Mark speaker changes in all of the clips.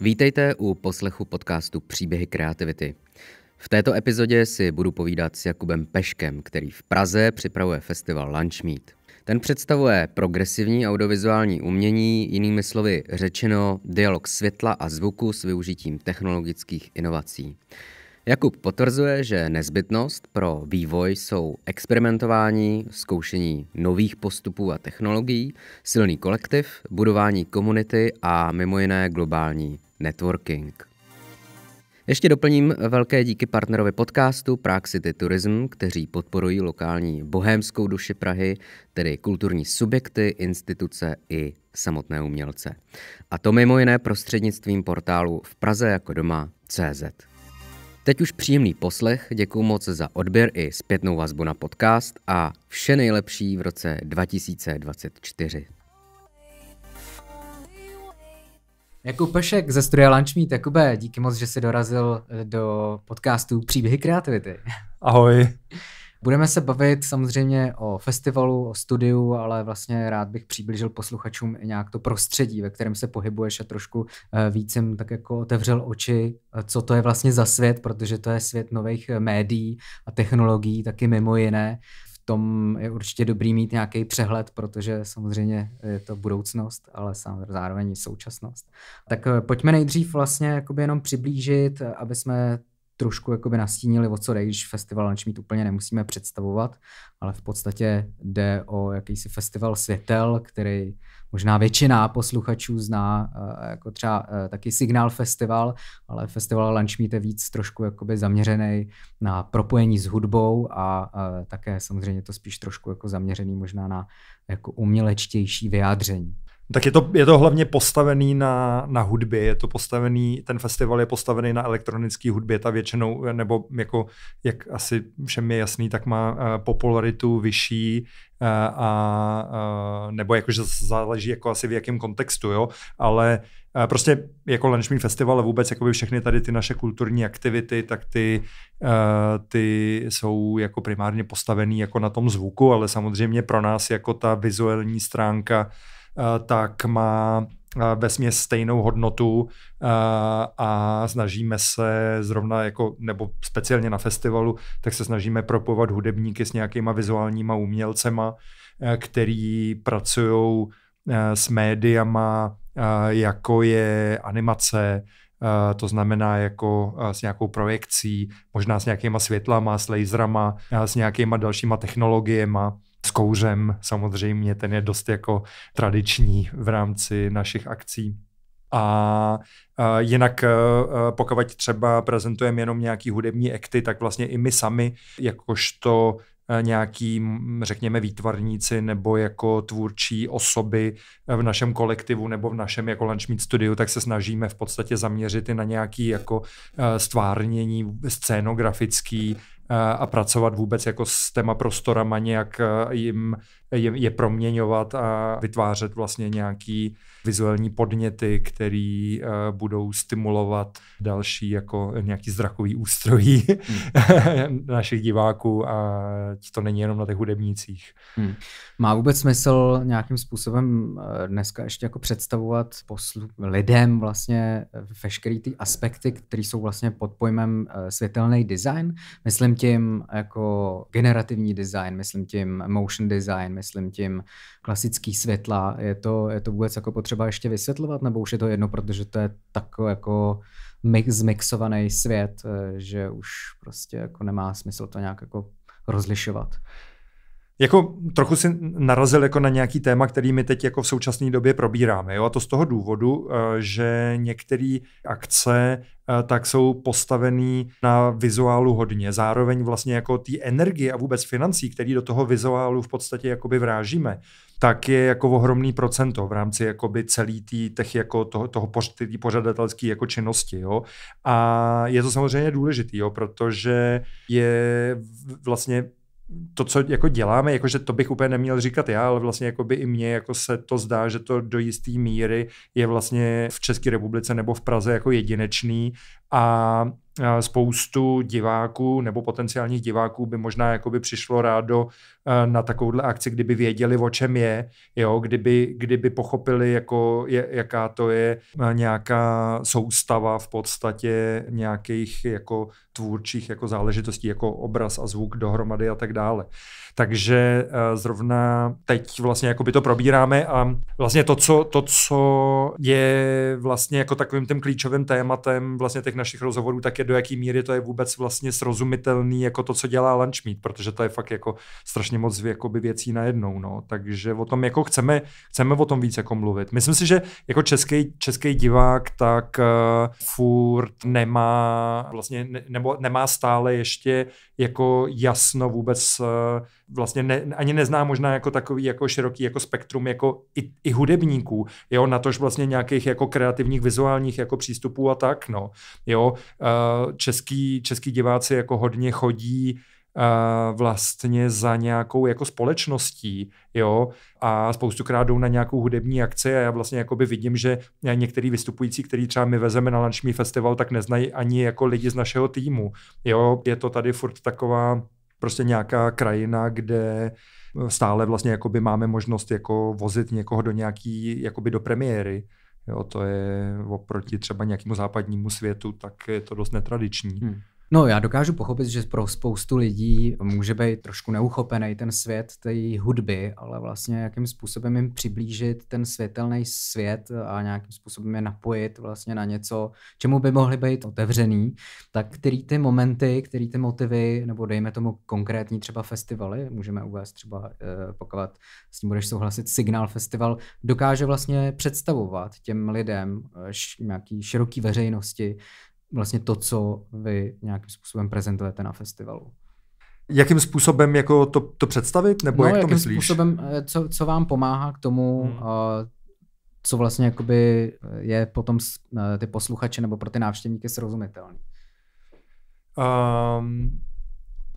Speaker 1: Vítejte u poslechu podcastu Příběhy kreativity. V této epizodě si budu povídat s Jakubem Peškem, který v Praze připravuje festival Lunch Meet. Ten představuje progresivní audiovizuální umění, jinými slovy řečeno dialog světla a zvuku s využitím technologických inovací. Jakub potvrzuje, že nezbytnost pro vývoj jsou experimentování, zkoušení nových postupů a technologií, silný kolektiv, budování komunity a mimo jiné globální networking. Ještě doplním velké díky partnerovi podcastu Prague City Tourism, kteří podporují lokální bohémskou duši Prahy, tedy kulturní subjekty, instituce i samotné umělce. A to mimo jiné prostřednictvím portálu v Praze jako doma CZ. Teď už příjemný poslech, děkuji moc za odběr i zpětnou vazbu na podcast a vše nejlepší v roce 2024. Jakub Pešek ze studia Lunchmeet. Jakube, díky moc, že jsi dorazil eh, do podcastu Příběhy kreativity. Ahoj. Budeme se bavit samozřejmě o festivalu, o studiu, ale vlastně rád bych přiblížil posluchačům i nějak to prostředí, ve kterém se pohybuješ a trošku eh, víc jim tak jako otevřel oči, eh, co to je vlastně za svět, protože to je svět nových médií a technologií, taky mimo jiné tom je určitě dobrý mít nějaký přehled, protože samozřejmě je to budoucnost, ale zároveň i současnost. Tak eh, pojďme nejdřív vlastně jakoby jenom přiblížit, eh, aby jsme trošku jakoby nastínili, o co jde, když festival Lunch Meet úplně nemusíme představovat, ale v podstatě jde o jakýsi festival světel, který možná většina posluchačů zná eh, jako třeba eh, taky Signál Festival, ale Festival Lunch Meet je víc trošku jakoby zaměřený na propojení s hudbou a eh, také samozřejmě to spíš trošku jako zaměřený možná na jako umělečtější vyjádření.
Speaker 2: Tak je to, je to hlavně postavený na, na hudbě, je to postavený, ten festival je postavený na elektronické hudbě, ta většinou, nebo jako, jak asi všem je jasný, tak má uh, popularitu vyšší uh, a uh, nebo jakože záleží jako asi v jakém kontextu, jo, ale uh, prostě jako Lunch Festival a vůbec jakoby všechny tady ty naše kulturní aktivity, tak ty, uh, ty jsou jako primárně postavený jako na tom zvuku, ale samozřejmě pro nás jako ta vizuální stránka Eh, tak má eh, ve směs stejnou hodnotu a, eh, a snažíme se zrovna jako, nebo speciálně na festivalu, tak se snažíme propovat hudebníky s nějakýma vizuálníma umělcema, který pracují s médiama, jako je animace, to znamená jako s nějakou projekcí, možná s nějakýma světlama, s laserama, s nějakýma dalšíma technologiemi. S kouřem samozřejmě, ten je dost jako tradiční v rámci našich akcí. A jinak e, e, pokud třeba prezentujeme jenom nějaký hudební ekty, tak vlastně i my sami, jakožto e, nějaký, řekněme, výtvarníci nebo jako tvůrčí osoby v našem kolektivu nebo v našem jako Lunch Meet Studiu, tak se snažíme v podstatě zaměřit i na nějaký jako stvárnění scénografický, a pracovat vůbec jako s těma prostorama nějak eh, jim je, je proměňovat a vytvářet vlastně nějaký vizuální podněty, které uh, eh, budou stimulovat další jako nějaký zrakový ústrojí hmm. našich diváků a to není jenom na těch hudebnících. Hmm. Má vůbec smysl nějakým způsobem eh, dneska ještě jako
Speaker 1: představovat poslu lidem vlastně eh, veškerý ty aspekty, které jsou vlastně pod pojmem světelný design? Myslím tím jako generativní design, myslím tím motion design, myslím tím klasický světla. Je to, je to vůbec jako potřeba ještě vysvětlovat, nebo už je to jedno, protože to je tak jako mix, zmixovaný svět,
Speaker 2: eh, že už prostě jako nemá smysl to nějak jako rozlišovat. Jako trochu si narazil jako na nějaký téma, který my teď jako v současné době probíráme. Jo? A to z toho důvodu, eh, že některé akce eh, tak jsou postavený na vizuálu hodně. Zároveň vlastně jako ty energie a vůbec financí, které do toho vizuálu v podstatě jakoby vrážíme, tak je jako ohromný procento v rámci jakoby celý tý, těch jako toho, toho pořadatelské jako činnosti. Jo? A je to samozřejmě důležitý, jo? protože je vlastně to, co jako děláme, jakože to bych úplně neměl říkat já, ale vlastně jako by i mně jako se to zdá, že to do jisté míry je vlastně v České republice nebo v Praze jako jedinečný a spoustu diváků nebo potenciálních diváků by možná jakoby přišlo rádo e, na takovouhle akci, kdyby věděli, o čem je, jo? Kdyby, kdyby pochopili, jako je, jaká to je e, nějaká soustava v podstatě nějakých jako tvůrčích jako záležitostí, jako obraz a zvuk dohromady a tak dále. Takže eh, zrovna teď vlastně jako by to probíráme a vlastně to co, to, co je vlastně jako takovým tím klíčovým tématem vlastně těch našich rozhovorů, tak je do jaký míry to je vůbec vlastně srozumitelný jako to, co dělá lunchmeet, protože to je fakt jako strašně moc jakoby věcí najednou, no. Takže o tom jako chceme, chceme o tom víc jako mluvit. Myslím si, že jako český, český divák tak uh, furt nemá vlastně, ne, nebo nemá stále ještě jako jasno vůbec uh, vlastně ne, ani nezná možná jako takový jako široký jako spektrum jako i, i hudebníků, jo, na tož vlastně nějakých jako kreativních vizuálních jako přístupů a tak, no. Jo, eh, český, český diváci jako hodně chodí eh, vlastně za nějakou jako společností, jo, a krát jdou na nějakou hudební akci a já vlastně jakoby vidím, že některý vystupující, který třeba my vezeme na Lunch Festival, tak neznají ani jako lidi z našeho týmu, jo, je to tady furt taková prostě nějaká krajina, kde eh, stále vlastně jakoby máme možnost jako vozit někoho do nějaký, jakoby do premiéry. Jo, to je oproti třeba nějakému západnímu světu, tak je to dost netradiční. Hmm.
Speaker 1: No, já dokážu pochopit, že pro spoustu lidí může být trošku neuchopený ten svět té hudby, ale vlastně jakým způsobem jim přiblížit ten světelný svět a nějakým způsobem je napojit vlastně na něco, čemu by mohli být otevřený, tak který ty momenty, který ty motivy, nebo dejme tomu konkrétní třeba festivaly, můžeme uvést třeba, eh, pokud s tím budeš souhlasit, Signál Festival, dokáže vlastně představovat těm lidem, nějaký široký veřejnosti, vlastně to, co vy nějakým způsobem prezentujete na festivalu.
Speaker 2: Jakým způsobem jako to, to představit, nebo no, jak to jakým myslíš? způsobem,
Speaker 1: eh, co, co vám pomáhá k tomu, hmm. uh, co vlastně jakoby je potom s, uh, ty posluchače nebo pro ty návštěvníky srozumitelné? Um,
Speaker 2: ehm,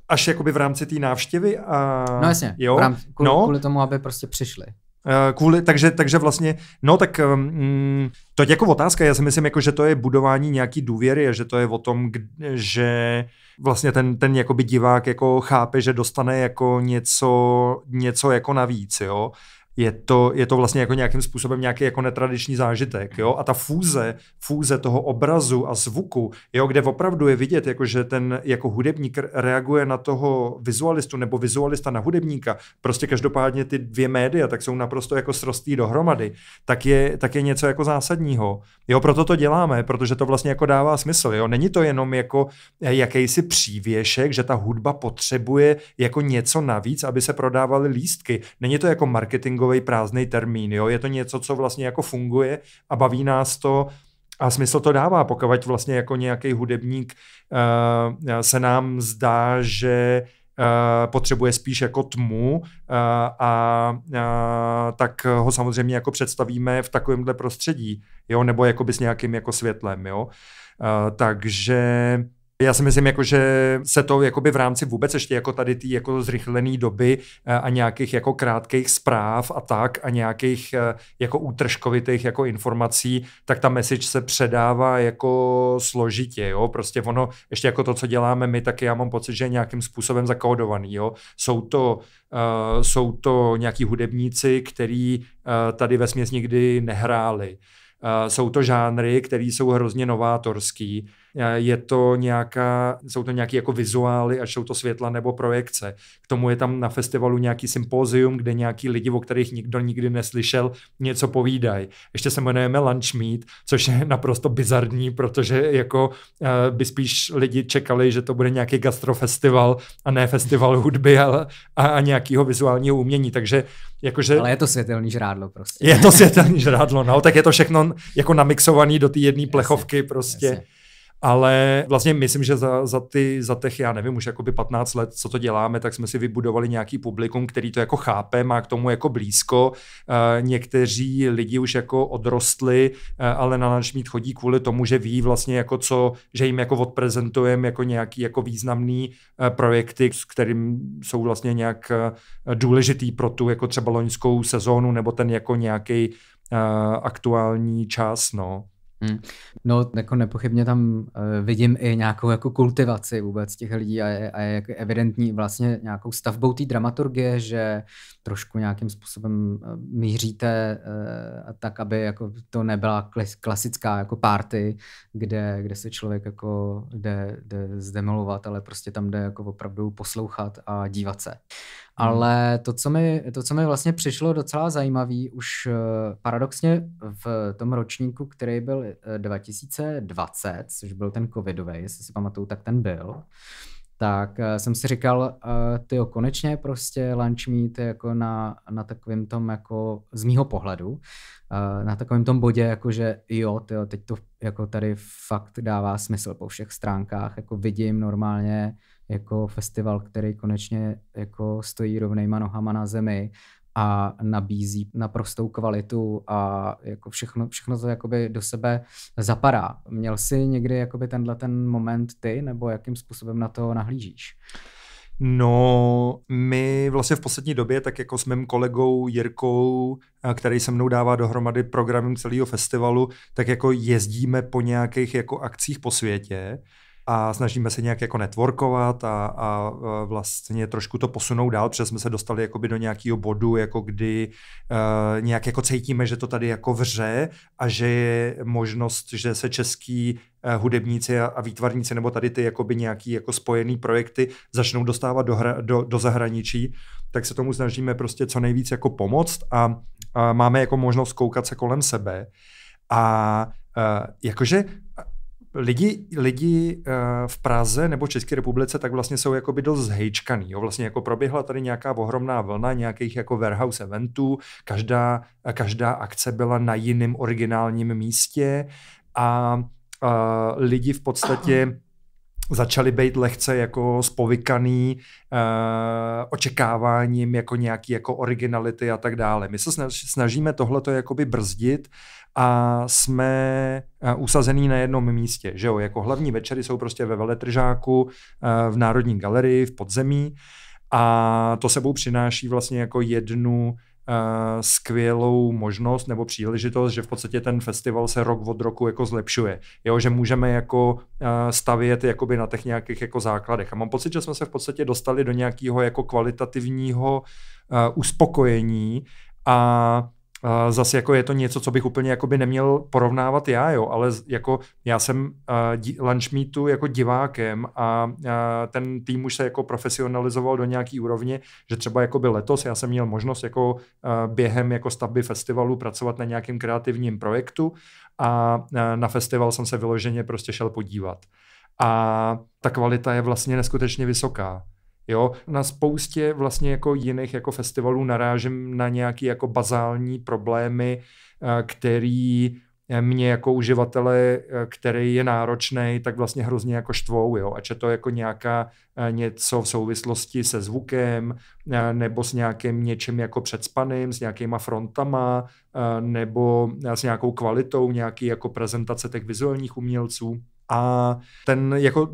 Speaker 2: až jakoby v rámci té návštěvy? A... No jasně, jo? V rámci, kvůli, no. kvůli tomu, aby prostě přišli. Eh, kvůli, takže, takže vlastně, no tak ehm, mm, to je jako otázka, já si myslím, jako, že to je budování nějaký důvěry a že to je o tom, kdy, že vlastně ten, ten divák jako chápe, že dostane jako něco, něco jako navíc, jo je to, je to vlastně jako nějakým způsobem nějaký jako netradiční zážitek. Jo? A ta fúze, fúze toho obrazu a zvuku, jo? kde opravdu je vidět, jako že ten jako hudebník reaguje na toho vizualistu nebo vizualista na hudebníka, prostě každopádně ty dvě média, tak jsou naprosto jako srostý dohromady, tak je, tak je něco jako zásadního. Jo, proto to děláme, protože to vlastně jako dává smysl. Jo? Není to jenom jako eh, jakýsi přívěšek, že ta hudba potřebuje jako něco navíc, aby se prodávaly lístky. Není to jako marketing marketingový prázdný termín. Jo? Je to něco, co vlastně jako funguje a baví nás to a smysl to dává, pokud vlastně jako nějaký hudebník uh, se nám zdá, že Uh, potřebuje spíš jako tmu uh, a uh, tak ho samozřejmě jako představíme v takovémhle prostředí, jo, nebo by s nějakým jako světlem, jo. Takže já si myslím, jako, že se to jakoby v rámci vůbec ještě jako tady ty jako zrychlené doby eh, a nějakých jako krátkých zpráv a tak a nějakých eh, jako útržkovitých jako informací, tak ta message se předává jako složitě, jo, prostě ono, ještě jako to, co děláme my, tak já mám pocit, že je nějakým způsobem zakódovaný, jo, jsou to, uh, jsou to nějaký hudebníci, který uh, tady ve směs nikdy nehráli, uh, jsou to žánry, které jsou hrozně novátorský, Eh, je to nějaká, jsou to nějaké jako vizuály, ať jsou to světla nebo projekce. K tomu je tam na festivalu nějaký sympózium, kde nějaký lidi, o kterých nikdo nikdy neslyšel, něco povídají. Ještě se jmenujeme Lunch Meet, což je naprosto bizarní, protože jako eh, by spíš lidi čekali, že to bude nějaký gastrofestival a ne festival hudby a, a, a nějakého vizuálního umění. Takže jakože... Ale je to světelný žrádlo prostě. Je to světelný žrádlo, no, tak je to všechno jako namixovaný do té jedné plechovky prostě. Jasně. Ale vlastně myslím, že za, za, ty, za těch, já nevím, už jakoby 15 let, co to děláme, tak jsme si vybudovali nějaký publikum, který to jako chápe, má k tomu jako blízko. Eh, někteří lidi už jako odrostli, eh, ale na náš mít chodí kvůli tomu, že ví vlastně jako co, že jim jako odprezentujeme jako nějaký jako významný uh, projekty, s kterým jsou vlastně nějak důležitý pro tu jako třeba loňskou sezónu nebo ten jako nějaký aktuální čas, no. Hmm. No, jako
Speaker 1: nepochybně tam uh, vidím i nějakou jako kultivaci vůbec těch lidí a je, a je jako evidentní vlastně nějakou stavbou té dramaturgie, že trošku nějakým způsobem uh, míříte uh, tak, aby jako to nebyla klasická jako party, kde, kde se člověk jako jde, jde zdemolovat, ale prostě tam jde jako opravdu poslouchat a dívat se. Hmm. Ale to co, mi, to, co mi vlastně přišlo docela zajímavé, už eh, paradoxně v tom ročníku, který byl 2020, eh, což byl ten covidový, jestli si pamatuju, tak ten byl, tak eh, jsem si říkal, ty jo, konečně prostě lunch meet jako na, na takovém tom jako z mýho pohledu, na takovém tom bodě, jako že jo, ty jo, teď to jako tady fakt dává smysl po všech stránkách, jako vidím normálně jako festival, který konečně jako stojí rovnejma nohama na zemi a nabízí naprostou kvalitu a jako všechno, všechno to jakoby do sebe zapadá. Měl jsi někdy jakoby tenhle ten moment ty,
Speaker 2: nebo jakým způsobem na to nahlížíš? No, my vlastně v poslední době, tak jako s mým kolegou Jirkou, který se mnou dává dohromady programem celého festivalu, tak jako jezdíme po nějakých jako akcích po světě a snažíme se nějak jako networkovat a, a e, vlastně trošku to posunout dál, protože jsme se dostali jakoby do nějakého bodu, jako kdy uh, nějak jako cítíme, že to tady jako vře a že je možnost, že se český e, hudebníci a, a výtvarníci nebo tady ty jakoby nějaký jako spojený projekty začnou dostávat do, hra, do, do zahraničí, tak se tomu snažíme prostě co nejvíc jako pomoct a, a máme jako možnost koukat se kolem sebe a Uh, jakože lidi, lidi eh, v Praze nebo České republice tak vlastně jsou jakoby dost zhejčkaný. Jo? Vlastně jako proběhla tady nějaká ohromná vlna nějakých jako warehouse eventů, každá, eh, každá akce byla na jiném originálním místě a, a eh, lidi v podstatě začali být lehce jako spovykaný uh, očekáváním jako nějaký jako originality a tak dále. My se snažíme tohleto jakoby brzdit a jsme eh, usazený na jednom místě. Že jo? Jako hlavní večery jsou prostě ve veletržáku, eh, v Národní galerii, v podzemí a to sebou přináší vlastně jako jednu eh, skvělou možnost nebo příležitost, že v podstatě ten festival se rok od roku jako zlepšuje. Jo, že můžeme jako stavět jakoby na těch nějakých jako základech. A mám pocit, že jsme se v podstatě dostali do nějakého jako kvalitativního uspokojení a zase jako je to něco, co bych úplně jako by neměl porovnávat já, jo, ale jako já jsem uh, di- lunch meetu jako divákem a uh, ten tým už se jako profesionalizoval do nějaký úrovně, že třeba jako by letos já jsem měl možnost jako uh, během jako stavby festivalu pracovat na nějakém kreativním projektu a uh, na festival jsem se vyloženě prostě šel podívat. A ta kvalita je vlastně neskutečně vysoká. Jo, na spoustě vlastně jako jiných jako festivalů narážím na nějaké jako bazální problémy, eh, který eh, mě jako uživatele, eh, který je náročný, tak vlastně hrozně jako štvou, jo, ač je to jako nějaká něco v souvislosti se zvukem, nebo s nějakým něčím jako předspaným, s nějakýma frontama, nebo s nějakou kvalitou nějaký jako prezentace těch vizuálních umělců. A ten jako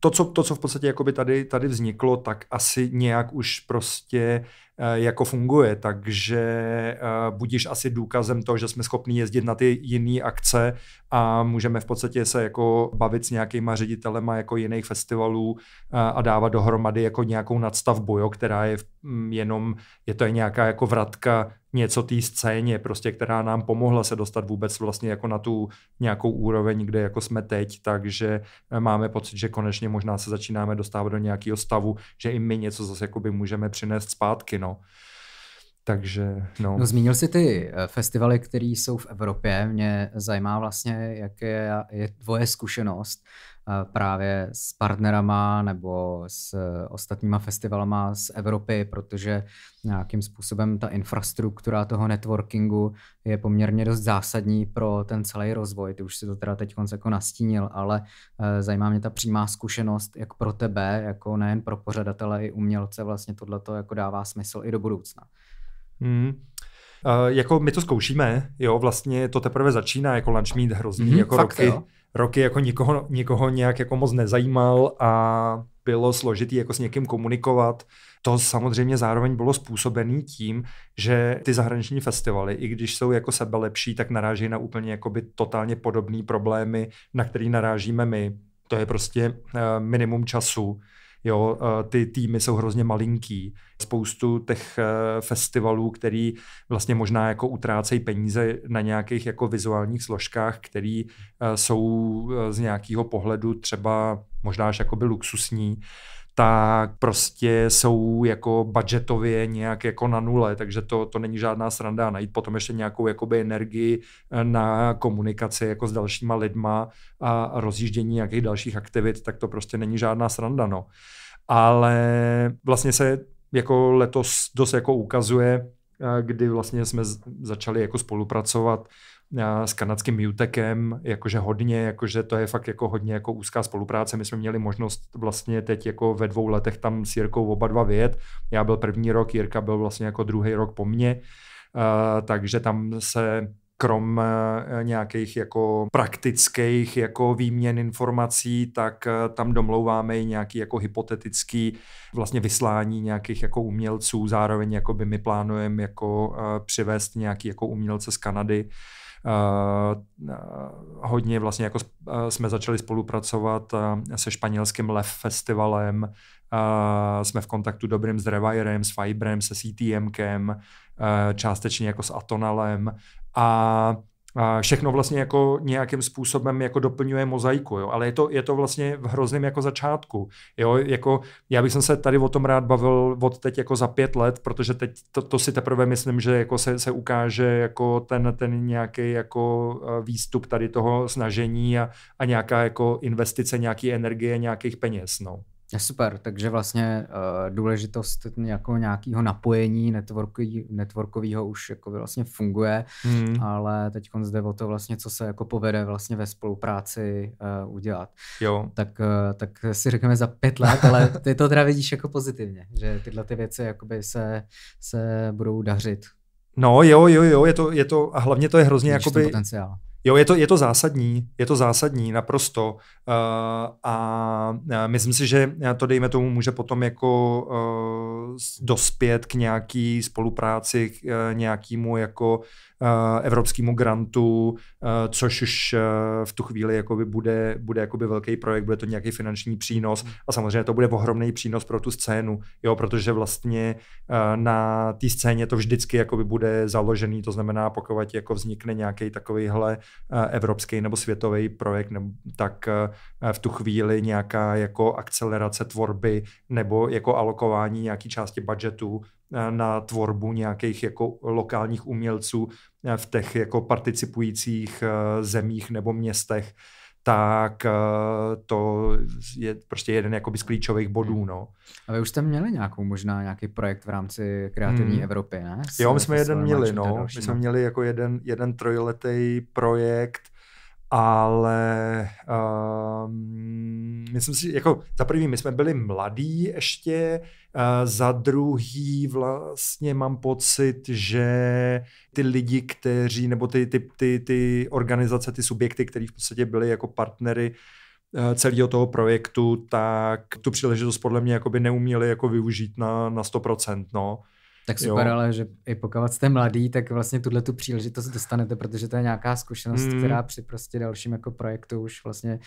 Speaker 2: to, co, to, co v podstatě tady, tady vzniklo, tak asi nějak už prostě eh, jako funguje, takže eh, budíš asi důkazem toho, že jsme schopni jezdit na ty jiné akce a můžeme v podstatě se jako bavit s nějakýma ředitelema jako jiných festivalů eh, a dávat dohromady jako nějakou nadstavbu, jo, která je mm, jenom, je to nějaká jako vratka něco té scéně, prostě, která nám pomohla se dostat vůbec vlastně jako na tu nějakou úroveň, kde jako jsme teď, takže eh, máme pocit, že konečně možná se začínáme dostávat do nějakého stavu, že i my něco zase jakoby můžeme přinést zpátky, no. Takže, no. no.
Speaker 1: Zmínil jsi ty eh, festivaly, které jsou v Evropě. Mě zajímá vlastně, jak je, je tvoje zkušenost eh, právě s partnerama nebo s eh, ostatníma festivalama z Evropy, protože nějakým způsobem ta infrastruktura toho networkingu je poměrně dost zásadní pro ten celý rozvoj. Ty už si to teda teď jako nastínil, ale zajímá mě ta přímá zkušenost, jak pro tebe, jako nejen pro pořadatele i umělce vlastně tohle jako dává smysl i do
Speaker 2: budoucna. Mm. Uh, jako my to zkoušíme, jo, vlastně to teprve začíná jako lunch meet hrozný, mm-hmm, jako fakt, roky, jo. roky jako nikoho, nikoho nějak jako moc nezajímal a bylo složitý jako s někým komunikovat. To samozřejmě zároveň bylo způsobený tím, že ty zahraniční festivaly, i když jsou jako sebe lepší, tak naráží na úplně jakoby totálně podobné problémy, na který narážíme my. To je prostě uh, minimum času, Jo, ty týmy jsou hrozně malinký. Spoustu těch eh, festivalů, který vlastně možná jako utrácejí peníze na nějakých jako vizuálních složkách, které eh, jsou eh, z nějakého pohledu třeba možná až jakoby luxusní, tak prostě jsou jako budgetově nějak jako na nule, takže to, to není žádná sranda najít potom ještě nějakou jakoby energii eh, na komunikaci jako s dalšíma lidma a rozjíždění nějakých dalších aktivit, tak to prostě není žádná sranda, no. Ale vlastně se jako letos dost jako ukazuje, kdy vlastně jsme začali jako spolupracovat s kanadským Mutekem, jakože hodně, jakože to je fakt jako hodně jako úzká spolupráce. My jsme měli možnost vlastně teď jako ve dvou letech tam s Jirkou oba dva vyjet. Já byl první rok, Jirka byl vlastně jako druhý rok po mně. Uh, takže tam se krom eh, nějakých jako praktických jako výměn informací, tak eh, tam domlouváme i nějaký jako hypotetický vlastně vyslání nějakých jako umělců, zároveň jako by my plánujeme jako eh, přivést nějaký jako umělce z Kanady, Uh, hodně vlastně jako uh, jsme začali spolupracovat uh, se španělským LEF festivalem, uh, jsme v kontaktu dobrým s Revirem, s Fibrem, se CTMkem, uh, částečně jako s Atonalem a a všechno vlastně jako nějakým způsobem jako doplňuje mozaiku, jo? ale je to, je to vlastně v hrozném jako začátku. Jo? Jako, já bych se tady o tom rád bavil od teď jako za pět let, protože teď to, to si teprve myslím, že jako se, se ukáže jako ten, ten nějaký jako e, výstup tady toho snažení a, a nějaká jako investice nějaký energie, nějakých peněz. No.
Speaker 1: Super, takže vlastně uh, důležitost jako nějakého napojení networkového už jako vlastně funguje, hmm. ale teď zde o to vlastně, co se jako povede vlastně ve spolupráci uh, udělat. Jo. Tak, uh, tak si
Speaker 2: řekneme za pět let, ale
Speaker 1: ty to teda vidíš jako pozitivně, že tyhle ty věci jakoby se,
Speaker 2: se budou dařit. No jo, jo, jo, je to, je to a hlavně to je hrozně jakoby... potenciál Jo, je to, je to zásadní, je to zásadní naprosto uh, a eh, myslím si, že eh, to dejme tomu může potom jako uh, dospět k nějaký spolupráci, k uh, nějakému jako Eh, evropskému grantu, eh, což už eh, v tu chvíli jakoby bude, bude jakoby velký projekt, bude to nějaký finanční přínos hmm. a samozřejmě to bude ohromný přínos pro tu scénu, jo, protože vlastně na té scéně to vždycky jakoby bude založený, to znamená, pokud jako vznikne nějaký takovýhle evropský nebo světový projekt, nebo, tak v tu chvíli nějaká jako akcelerace tvorby nebo jako alokování nějaký části budžetu Eh, na tvorbu nějakých jako lokálních umělců eh, v těch jako participujících eh, zemích nebo městech, tak to je prostě jeden jakoby z klíčových bodů. Hmm. No.
Speaker 1: A vy už jste měli nějakou, možná nějaký projekt v rámci kreativní hmm. Evropy, ne? S, jo, my jsme jeden měli, no. My jsme
Speaker 2: měli jako jeden, jeden trojletý projekt, ale um, myslím si, jako za prvý, my jsme byli mladí ještě, uh, za druhý vlastně mám pocit, že ty lidi, kteří, nebo ty, ty, ty, ty organizace, ty subjekty, které v podstatě byly jako partnery uh, celého toho projektu, tak tu příležitost podle mě jakoby neuměli jako využít na, na 100%, no. Uh, tak super, jo. ale
Speaker 1: že i pokud jste mladý, tak vlastně tuhle tu příležitost dostanete, protože to je nějaká zkušenost, mm. která při prostě dalším jako projektu už vlastně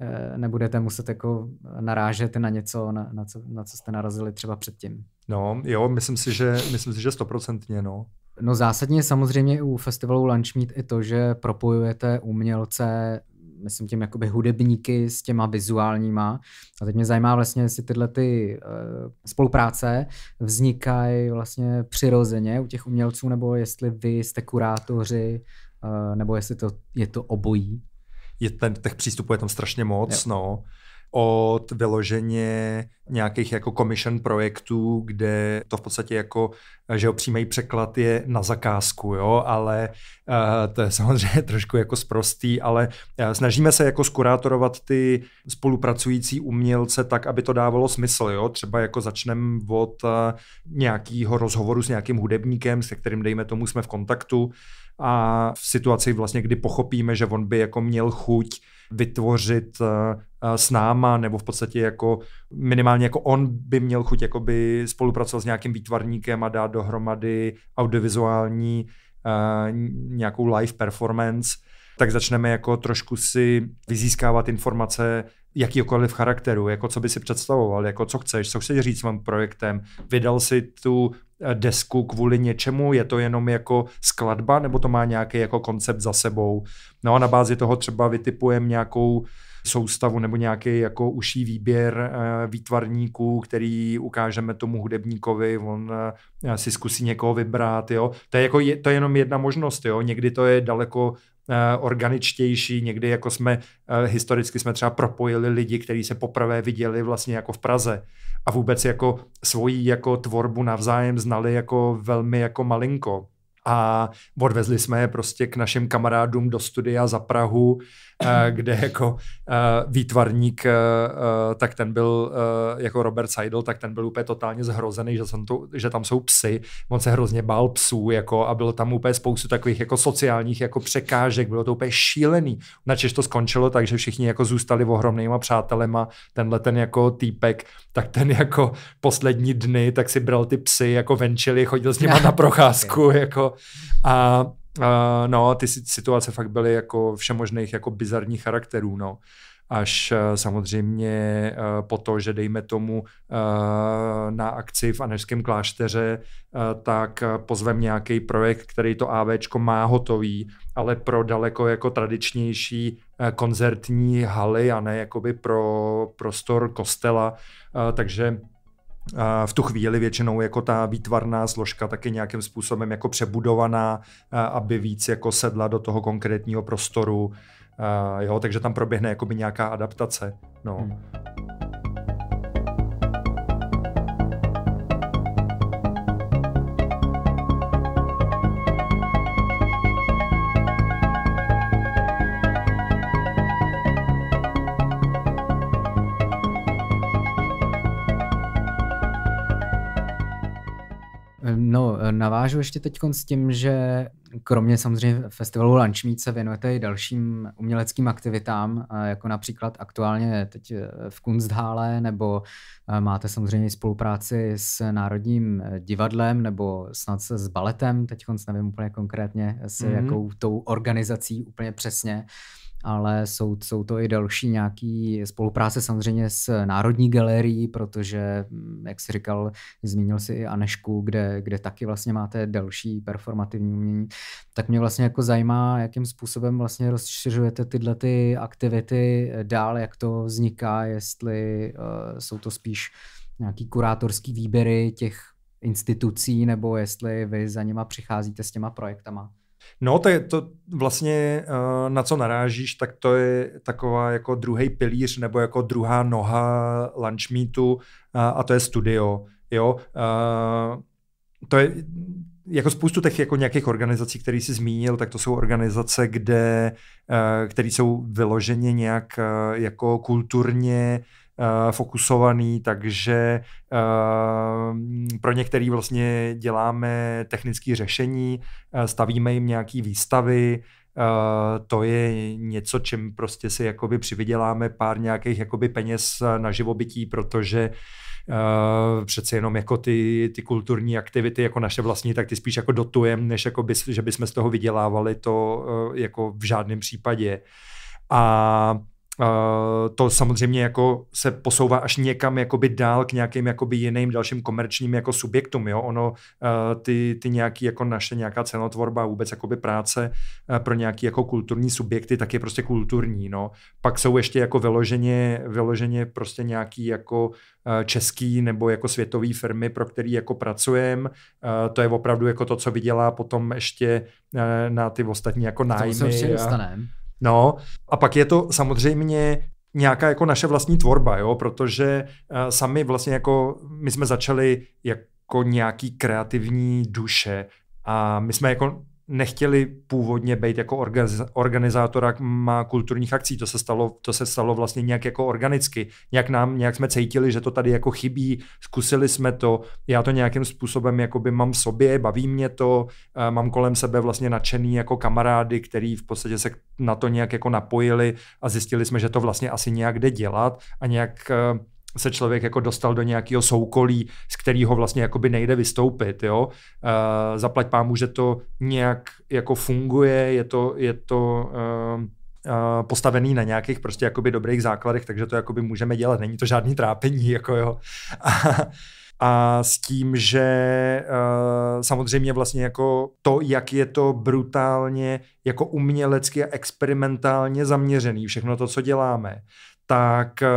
Speaker 1: e, nebudete muset jako narážet na něco, na, na, co, na co jste narazili třeba předtím.
Speaker 2: No jo, myslím si, že myslím
Speaker 1: si, že stoprocentně, no. No zásadně samozřejmě u festivalu Lunch Meet i to, že propojujete umělce myslím tím jakoby hudebníky s těma vizuálníma. A teď mě zajímá vlastně, jestli tyhle ty uh, spolupráce vznikají vlastně přirozeně u těch umělců, nebo jestli vy jste kurátoři, uh, nebo jestli to
Speaker 2: je to obojí. Je ten, těch přístupů je tam strašně moc, jo. no od vyloženě nějakých jako commission projektů, kde to v podstatě jako, že jo, přímý překlad je na zakázku, jo, ale uh, to je samozřejmě trošku jako sprostý, ale uh, snažíme se jako skurátorovat ty spolupracující umělce tak, aby to dávalo smysl, jo, třeba jako začneme od uh, eh, nějakého rozhovoru s nějakým hudebníkem, se kterým dejme tomu jsme v kontaktu, a v situaci vlastně, kdy pochopíme, že on by jako měl chuť vytvořit eh, eh, s náma, nebo v podstatě jako minimálně jako on by měl chuť jakoby spolupracovat s nějakým výtvarníkem a dát dohromady audiovizuální eh, nějakou live performance, tak začneme jako trošku si vyzískávat informace jakýkoliv charakteru, jako co by si představoval, jako co chceš, co chceš říct svým projektem, vydal si tu eh, desku kvůli něčemu, je to jenom jako skladba, nebo to má nějaký jako koncept za sebou. No a na bázi toho třeba vytipujeme nějakou soustavu nebo nějaký jako uší výběr eh, výtvarníků, který ukážeme tomu hudebníkovi, on eh, si zkusí někoho vybrat, jo. To je, jako, to je jenom jedna možnost, jo. Někdy to je daleko Eh, organičtější, někdy jako jsme eh, historicky jsme třeba propojili lidi, kteří se poprvé viděli vlastně jako v Praze a vůbec jako svoji jako tvorbu navzájem znali jako velmi jako malinko a odvezli jsme je prostě k našim kamarádům do studia za Prahu Eh, kde jako eh, výtvarník, eh, tak ten byl jako Robert Seidel, tak ten byl úplně totálně zhrozený, že, jsem to, že tam jsou psy. On se hrozně bál psů jako a bylo tam úplně spoustu takových jako sociálních jako překážek, bylo to úplně šílený. Načež to skončilo tak, že všichni jako zůstali ohromnýma přátelema. Tenhle ten jako týpek, tak ten jako poslední dny, tak si bral ty psy, jako venčili, chodil s nima na procházku, jako a Uh, no, ty situace fakt byly jako všemožných jako bizarních charakterů, no. Až uh, samozřejmě uh, po to, že dejme tomu uh, na akci v Anežském klášteře, uh, tak pozvem nějaký projekt, který to AVčko má hotový, ale pro daleko jako tradičnější koncertní haly a ne jakoby pro prostor kostela. Takže v tu chvíli většinou jako ta výtvarná složka taky nějakým způsobem jako přebudovaná, aby víc jako sedla do toho konkrétního prostoru. Jo, takže tam proběhne jakoby nějaká adaptace. No. Hmm.
Speaker 1: navážu ještě teď s tím, že kromě samozřejmě festivalu Lunchmeet se věnujete i dalším uměleckým aktivitám, eh, jako například aktuálně teď eh, v Kunsthále, nebo eh, máte samozřejmě spolupráci s Národním divadlem, nebo snad se s baletem, teď nevím úplně konkrétně, s mm-hmm. jakou tou organizací úplně přesně. Uh, ale jsou, jsou to i další nějaký spolupráce samozřejmě s Národní galerií, protože, mm, jak jsi říkal, zmínil si i Anešku, kde, kde taky vlastně máte další performativní umění, tak mě vlastně jako zajímá, jakým způsobem vlastně rozšiřujete tyhle ty aktivity dál, jak to vzniká, jestli uh, jsou to spíš nějaký kurátorský výběry těch institucí, nebo jestli vy za něma přicházíte s těma projektama.
Speaker 2: No, to je to vlastně, eh, na co narážíš, tak to je taková jako druhý pilíř nebo jako druhá noha lunch meetu eh, a, to je studio. Jo, eh, to je jako spoustu těch jako nějakých organizací, které jsi zmínil, tak to jsou organizace, kde, které jsou vyloženě nějak jako kulturně Eh, fokusovaný, takže eh, pro některý vlastně děláme technické řešení, eh, stavíme jim nějaký výstavy, Uh, to je něco, čím prostě si jakoby přivyděláme pár nějakých jakoby peněz na živobytí, protože Uh, přece jenom jako ty, ty kulturní aktivity, jako naše vlastní, tak ty spíš jako dotujem, než jako by, že bychom z toho vydělávali, to uh, jako v žádném případě. A to samozřejmě jako se posouvá až někam jakoby dál k nějakým jakoby jiným dalším komerčním jako subjektům, jo, ono eh, ty, ty nějaký jako naše nějaká cenotvorba vůbec jakoby práce eh, pro nějaký jako kulturní subjekty, tak je prostě kulturní, no. Pak jsou ještě jako vyloženě, vyloženě prostě nějaký jako eh, český nebo jako světový firmy, pro který jako pracujeme. To je opravdu jako to, co vydělá potom ještě na ty ostatní jako nájmy. To se a... dostaneme. No a pak je to samozřejmě nějaká jako naše vlastní tvorba, jo, protože uh, sami vlastně jako my jsme začali jako nějaký kreativní duše a my jsme jako nechtěli původně být jako organizátora má kulturních akcí. To se, stalo, to se stalo vlastně nějak jako organicky. Nějak, nám, nějak jsme cítili, že to tady jako chybí, zkusili jsme to, já to nějakým způsobem jakoby mám v sobě, baví mě to, eh, mám kolem sebe vlastně nadšený jako kamarády, který v podstatě se na to nějak jako napojili a zjistili jsme, že to vlastně asi nějak jde dělat a nějak eh, se člověk jako dostal do nějakého soukolí, z kterého vlastně jakoby nejde vystoupit, jo. Uh, zaplať pámu, že to nějak jako funguje, je to, je to uh, Uh, postavený na nějakých prostě jakoby dobrých základech, takže to jakoby můžeme dělat, není to žádný trápení, jako jo. A, a s tím, že uh, samozřejmě vlastně jako to, jak je to brutálně jako umělecky a experimentálně zaměřený, všechno to, co děláme, tak eh,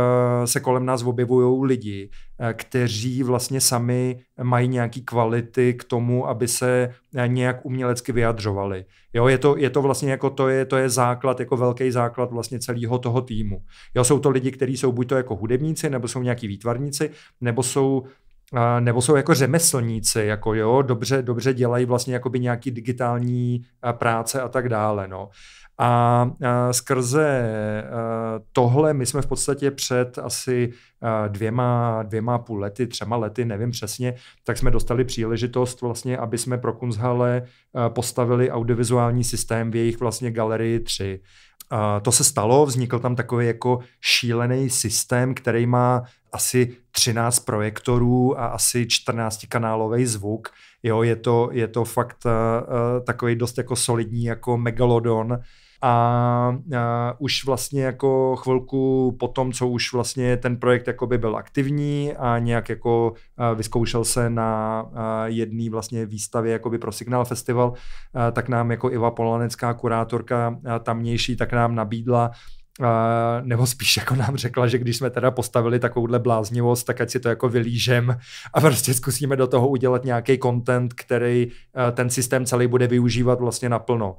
Speaker 2: se kolem nás objevují lidi, eh, kteří vlastně sami mají nějaké kvality k tomu, aby se eh, nějak umělecky vyjadřovali. Jo, je to, je to vlastně jako to je, to je základ, jako velký základ vlastně celého toho týmu. Jo, jsou to lidi, kteří jsou buď to jako hudebníci, nebo jsou nějaký výtvarníci, nebo jsou nebo jsou jako řemeslníci, jako jo, dobře, dobře dělají vlastně jakoby nějaký digitální práce a tak dále, no. A skrze e, tohle my jsme v podstatě před asi e, dvěma, dvěma půl lety, třema lety, nevím přesně, tak jsme dostali příležitost vlastně, aby jsme pro Kunzhale e, postavili audiovizuální systém v jejich vlastně galerii 3. To se stalo, vznikl tam takový jako šílený systém, který má asi 13 projektorů a asi 14-kanálový zvuk. Jo, je to, je to fakt uh, takový dost jako solidní jako megalodon a, a už vlastně jako chvilku po tom, co už vlastně ten projekt jako by byl aktivní a nějak jako vyzkoušel se na jedné vlastně výstavě jako by pro Signal Festival, a tak nám jako Iva Polanecká, kurátorka tamnější, tak nám nabídla Uh, nebo spíš jako nám řekla, že když jsme teda postavili takovouhle bláznivost, tak ať si to jako vylížem a prostě zkusíme do toho udělat nějaký content, který uh, ten systém celý bude využívat vlastně naplno.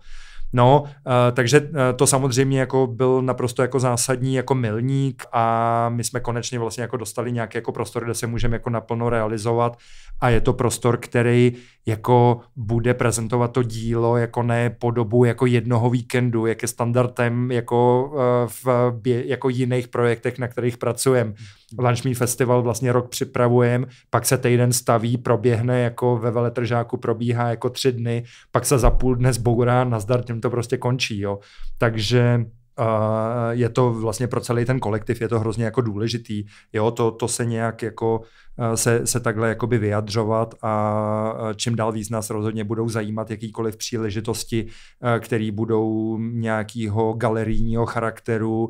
Speaker 2: No, eh, takže eh, to samozřejmě jako byl naprosto jako zásadní jako milník a my jsme konečně vlastně jako dostali nějaký jako prostor, kde se můžeme jako naplno realizovat a je to prostor, který jako bude prezentovat to dílo jako ne po dobu jako jednoho víkendu, jak je standardem jako eh, v jako jiných projektech, na kterých pracujeme. Lunch Festival vlastně rok připravujeme, pak se týden staví, proběhne jako ve veletržáku, probíhá jako tři dny, pak se za půl dne zbourá, nazdar, tím to prostě končí, jo. Takže je to vlastně pro celý ten kolektiv, je to hrozně jako důležitý, jo, to, to se nějak jako eh, se, se takhle jakoby vyjadřovat a eh, čím dál víc nás rozhodně budou zajímat jakýkoliv příležitosti, eh, které budou nějakého galerijního charakteru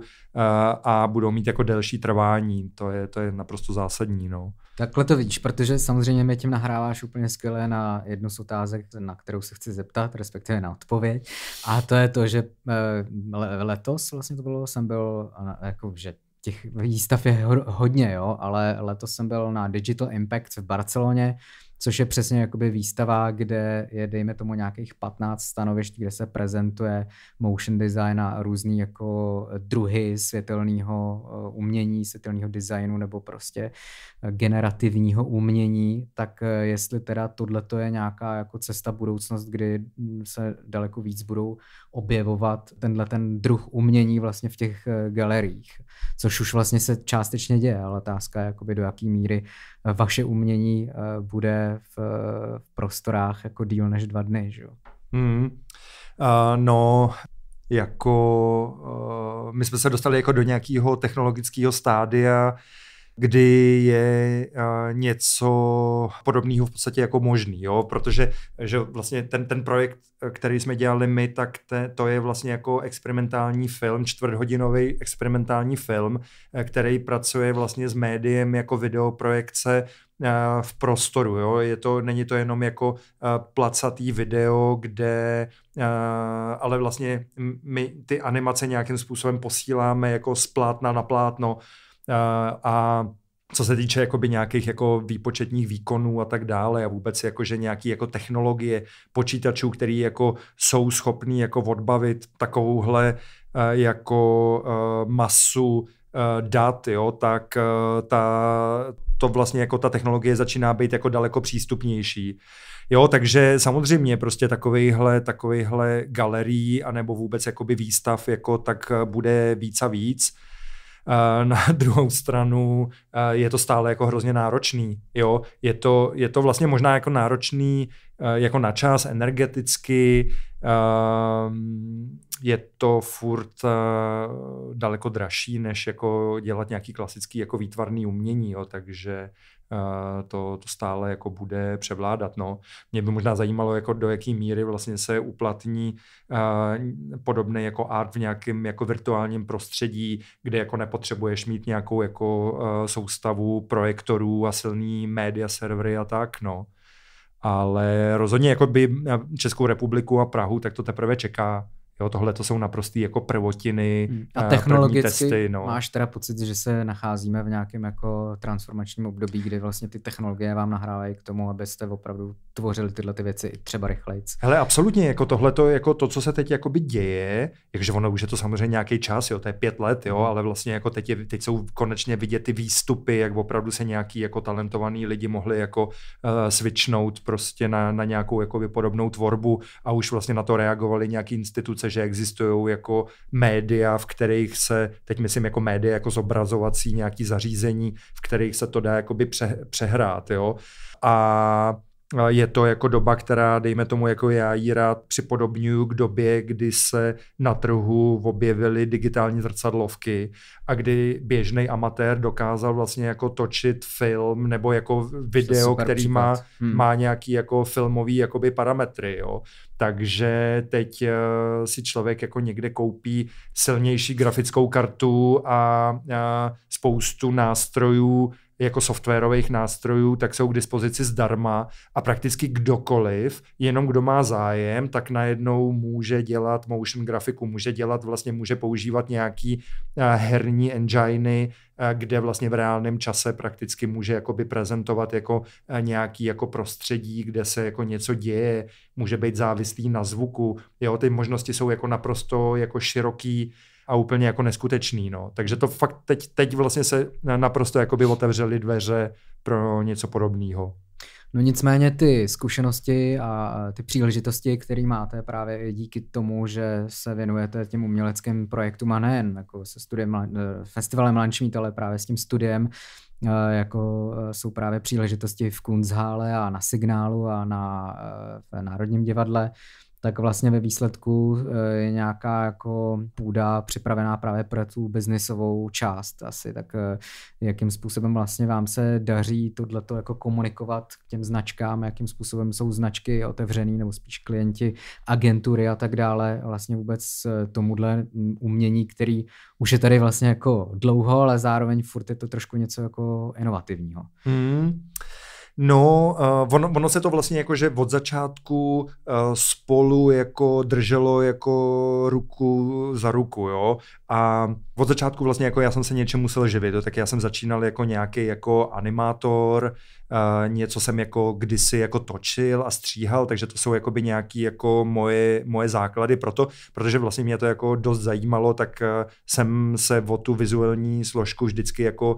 Speaker 2: a budou mít jako delší trvání, to je, to je naprosto zásadní, no.
Speaker 1: Takhle to vidíš, protože samozřejmě mě tím nahráváš úplně skvěle na jednu z otázek, na kterou se chci zeptat, respektive na odpověď. A to je to, že eh, letos vlastně to bylo, jsem byl, jako, že těch výstav je hodně, jo, ale letos jsem byl na Digital Impact v Barceloně, což je přesně jakoby výstava, kde je dejme tomu nějakých 15 stanovišť, kde se prezentuje motion design a různý jako eh, druhy světelného eh, umění, světelného designu nebo prostě eh, generativního umění, tak jestli teda tohle je nějaká jako cesta budoucnost, kdy hm, se daleko víc budou objevovat tenhle ten druh umění vlastně v těch galeriích což už vlastně se částečně děje, ale otázka je, jakoby do jaké míry eh, vaše umění eh, bude v, eh, v prostorách jako díl než dva dny. Že?
Speaker 2: Hmm. Uh, no, jako uh, my jsme se dostali jako do nějakého technologického stádia, kdy je uh, něco podobného v podstatě jako možný, jo? protože že vlastně ten, ten projekt, e, který jsme dělali my, tak te, to je vlastně jako experimentální film, čtvrthodinový experimentální film, e, který pracuje vlastně s médiem jako videoprojekce e, v prostoru. Jo? Je to, není to jenom jako placatý video, kde ale vlastně my ty animace nějakým způsobem posíláme jako z plátna na plátno Eh, a co se týče jakoby nějakých jako výpočetních výkonů a tak dále a vůbec jakože nějaký jako technologie počítačů, které jako jsou schopný jako odbavit takovouhle eh, jako eh, masu dat, jo, tak ta, to vlastně jako ta technologie začíná být jako daleko přístupnější. Jo, takže samozřejmě prostě takovejhle, takovejhle galerii anebo vůbec jakoby výstav jako tak bude víc a víc. Eh, na druhou stranu eh, je to stále jako hrozně náročný. Jo? Je, to, je to vlastně možná jako náročný eh, jako na čas, energeticky, ehm, je to furt eh, daleko dražší, než jako dělat nějaký klasický jako výtvarný umění, jo, takže eh, to, to stále jako bude převládat. No. Mě by možná zajímalo, jako do jaké míry vlastně se uplatní uh, eh, podobné jako art v nějakém jako virtuálním prostředí, kde jako nepotřebuješ mít nějakou jako uh, soustavu projektorů a silný média servery a tak. No ale rozhodně jako by Českou republiku a Prahu, tak to teprve čeká. Jo, tohle to jsou naprostý jako prvotiny. Hmm. A eh, technologicky testy, no. máš
Speaker 1: teda pocit, že se nacházíme v nějakém jako transformačním období, kdy vlastně ty technologie vám nahrávají k tomu, abyste opravdu tvořili tyhle ty věci třeba rychleji.
Speaker 2: Hele, absolutně, jako tohle to, jako to, co se teď jakoby děje, jakže ono už je to samozřejmě nějaký čas, jo, to je pět let, jo, hmm. ale vlastně jako teď, je, teď jsou konečně vidět ty výstupy, jak opravdu se nějaký jako talentovaný lidi mohli jako uh, switchnout prostě na, na nějakou jako podobnou tvorbu a už vlastně na to reagovali nějaký instituce dokonce, že existují jako média, v kterých se, teď myslím jako média, jako zobrazovací nějaký zařízení, v kterých se to dá jakoby pře, přehrát, jo. A je to jako doba, která, dejme tomu, jako já ji rád připodobňuji k době, kdy se na trhu objevily digitální zrcadlovky a kdy běžný amatér dokázal vlastně jako točit film nebo jako video, který má, hmm. má nějaký jako filmový jakoby parametry, jo. Takže teď uh, si člověk jako někde koupí silnější grafickou kartu a, a eh, spoustu nástrojů, jako softwarových nástrojů, tak jsou k dispozici zdarma a prakticky kdokoliv, jenom kdo má zájem, tak najednou může dělat motion grafiku, může dělat vlastně, může používat nějaký eh, herní enginey eh, kde vlastně v reálném čase prakticky může jakoby prezentovat jako eh, nějaký jako prostředí, kde se jako něco děje, může být závislý na zvuku, jo, ty možnosti jsou jako naprosto jako široký, a úplně jako neskutečný. No. Takže to fakt teď, teď vlastně se naprosto jakoby otevřely dveře pro něco podobného.
Speaker 1: No nicméně ty zkušenosti a ty příležitosti, které máte právě díky tomu, že se věnujete těm uměleckým projektům a nejen jako se studiem, eh, festivalem Lunch Meet, ale právě s tím studiem, eh, jako eh, jsou právě příležitosti v Kunzhále a na Signálu a na, v Národním divadle, tak vlastně ve výsledku eh, je nějaká jako půda připravená právě pro tu biznisovou část asi, tak eh, jakým způsobem vlastně vám se daří tohleto jako komunikovat k těm značkám, jakým způsobem jsou značky otevřený nebo spíš klienti, agentury a tak dále vlastně vůbec eh, tomuhle mm, umění, který už je tady vlastně jako dlouho, ale zároveň furt je to trošku něco jako inovativního.
Speaker 2: Hmm. No, uh, ono, ono se to vlastně jako, že od začátku uh, spolu jako drželo jako ruku za ruku, jo. A od začátku vlastně jako já jsem se něčem musel živit, jo? tak já jsem začínal jako nějaký jako animátor, uh, něco jsem jako kdysi jako točil a stříhal, takže to jsou jakoby nějaký jako moje, moje základy pro to, protože vlastně mě to jako dost zajímalo, tak e, jsem se o tu vizuální složku vždycky jako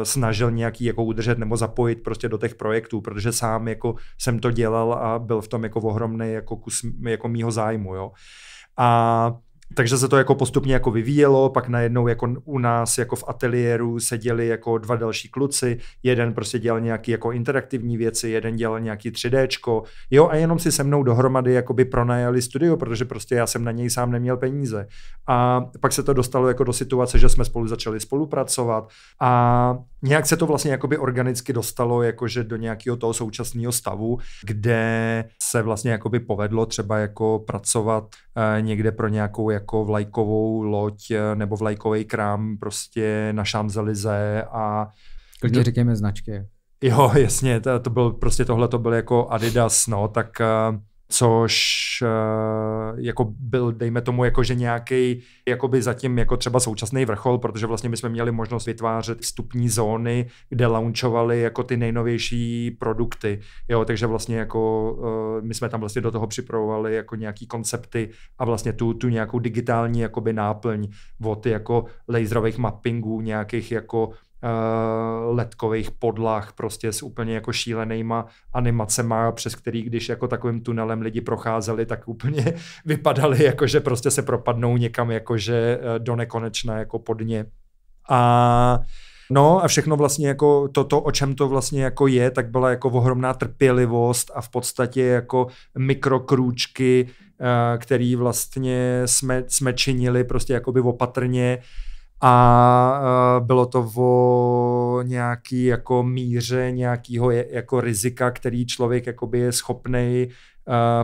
Speaker 2: e, snažil nějaký jako udržet nebo zapojit prostě do těch projektů, protože sám jako jsem to dělal a byl v tom jako ohromný jako kus jako mýho zájmu, jo. A takže se to jako postupně jako vyvíjelo, pak najednou jako u nás jako v ateliéru seděli jako dva další kluci, jeden prostě dělal nějaký jako interaktivní věci, jeden dělal nějaký 3Dčko, jo a jenom si se mnou dohromady jako by pronajali studio, protože prostě já jsem na něj sám neměl peníze. A pak se to dostalo jako do situace, že jsme spolu začali spolupracovat a Nějak se to vlastně jakoby organicky dostalo jakože do nějakého toho současného stavu, kde se vlastně jakoby povedlo třeba jako pracovat eh, někde pro nějakou jako vlajkovou loď eh, nebo vlajkový krám prostě na Šamzelize a... Klidně jako
Speaker 1: říkáme značky.
Speaker 2: Jo, jasně, to, to byl prostě tohle, to byl jako Adidas, no, tak eh, což eh, jako byl, dejme tomu, jako že nějaký jakoby zatím jako třeba současný vrchol, protože vlastně my jsme měli možnost vytvářet vstupní zóny, kde launchovali jako ty nejnovější produkty, jo, takže vlastně jako eh, my jsme tam vlastně do toho připravovali jako nějaký koncepty a vlastně tu, tu nějakou digitální jakoby náplň od jako laserových mappingů, nějakých jako Eh, letkových podlah, prostě s úplně jako šílenýma animacema, přes který, když jako takovým tunelem lidi procházeli, tak úplně vypadali, jako že prostě se propadnou někam, jakože eh, do nekonečna, jako pod ně. A No a všechno vlastně jako to, to, o čem to vlastně jako je, tak byla jako ohromná trpělivost a v podstatě jako mikrokrůčky, eh, který vlastně jsme, jsme činili prostě jakoby opatrně a eh, bylo to o nějaký jako míře nějakého jako rizika, který člověk je schopný eh,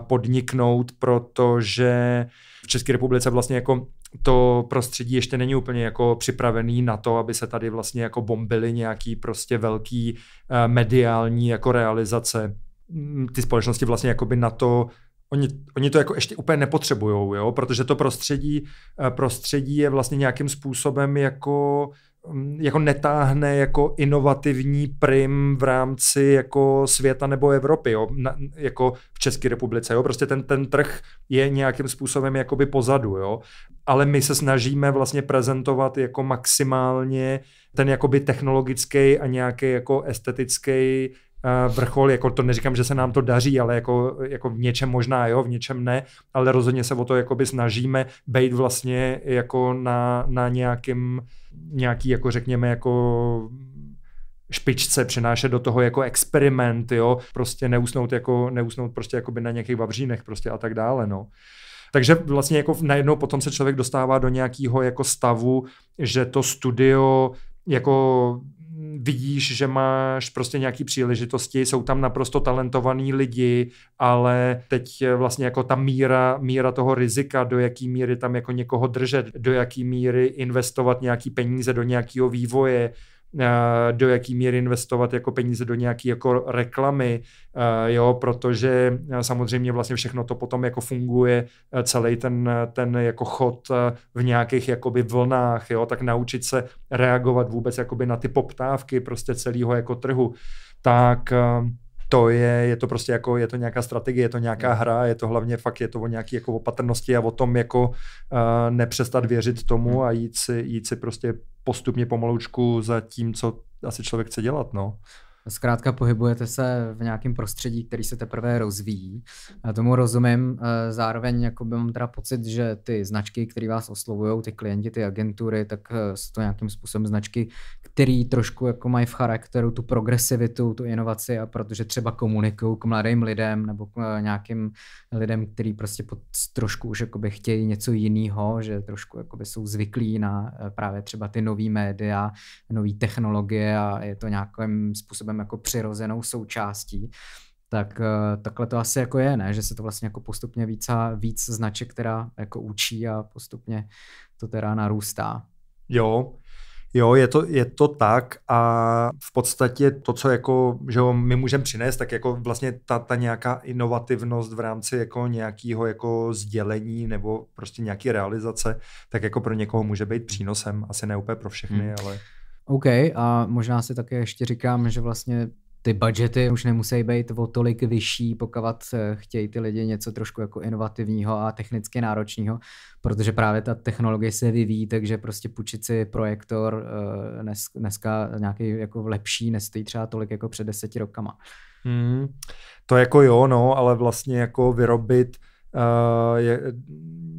Speaker 2: podniknout, protože v České republice vlastně jako to prostředí ještě není úplně jako připravený na to, aby se tady vlastně jako bombily nějaký prostě velký eh, mediální jako realizace. Ty společnosti vlastně jakoby na to oni, oni to jako ještě úplně nepotřebujou, jo, protože to prostředí, eh, prostředí je vlastně nějakým způsobem jako mm, jako netáhne jako inovativní prim v rámci jako světa nebo Evropy, jo? Na, jako v České republice. Jo? Prostě ten, ten trh je nějakým způsobem jakoby pozadu. Jo? Ale my se snažíme vlastně prezentovat jako maximálně ten jakoby technologický a nějaký jako estetický Eh, vrchol, jako to neříkám, že se nám to daří, ale jako, jako v něčem možná jo, v něčem ne, ale rozhodně se o to jakoby snažíme být vlastně jako na, na nějakým, nějaký jako řekněme jako špičce, přinášet do toho jako experiment, jo, prostě neusnout jako, neusnout prostě jakoby na nějakých vavřínech prostě a tak dále, no. Takže vlastně jako najednou potom se člověk dostává do nějakého jako stavu, že to studio jako vidíš, že máš prostě nějaký příležitosti, jsou tam naprosto talentovaní lidi, ale teď vlastně jako ta míra, míra toho rizika, do jaký míry tam jako někoho držet, do jaký míry investovat nějaký peníze do nějakého vývoje, Eh, do jaký míry investovat jako peníze do nějaké jako reklamy, eh, jo, protože eh, samozřejmě vlastně všechno to potom jako funguje, celý ten, ten jako chod v nějakých jakoby vlnách, jo, tak naučit se reagovat vůbec jakoby na ty poptávky prostě celého jako trhu, tak to je, je to prostě jako, je to nějaká strategie, je to nějaká hmm. hra, je to hlavně fakt, je to o nějaké jako opatrnosti a o tom jako uh, nepřestat věřit tomu hmm. a jít si, jít si prostě postupně pomalučku za tím, co asi člověk chce dělat. No. Zkrátka pohybujete se v nějakém prostředí, který se teprve rozvíjí. Já
Speaker 1: tomu rozumím, eh, zároveň jako mám teda pocit, že ty značky, které vás oslovují, ty klienti, ty agentury, tak eh, jsou to nějakým způsobem značky, které trošku jako mají v charakteru tu progresivitu, tu inovaci a protože třeba komunikují k mladým lidem nebo k eh, nějakým lidem, kteří prostě pod, trošku už jakoby chtějí něco jiného, že trošku jakoby jsou zvyklí na právě třeba ty nové média, nové technologie a je to nějakým způsobem způsobem jako přirozenou součástí, tak eh, takhle to asi jako je, ne? Že se to vlastně jako postupně víc a víc značek, která jako učí a postupně to teda
Speaker 2: narůstá. Jo, Jo, je to, je to tak a v podstatě to, co jako, že jo, my můžeme přinést, tak jako vlastně ta, ta nějaká inovativnost v rámci jako nějakého jako sdělení nebo prostě nějaký realizace, tak jako pro někoho může být přínosem, asi ne úplně pro všechny, hmm. ale...
Speaker 1: OK, a možná si také ještě říkám, že vlastně ty budgety už nemusí být o tolik vyšší, pokud eh, chtějí ty lidi něco trošku jako inovativního a technicky náročného, protože právě ta technologie se vyvíjí, takže prostě půjčit si projektor eh, dneska nějaký jako lepší nestojí
Speaker 2: třeba tolik jako před deseti rokama. Hmm. To jako jo, no, ale vlastně jako vyrobit uh, je,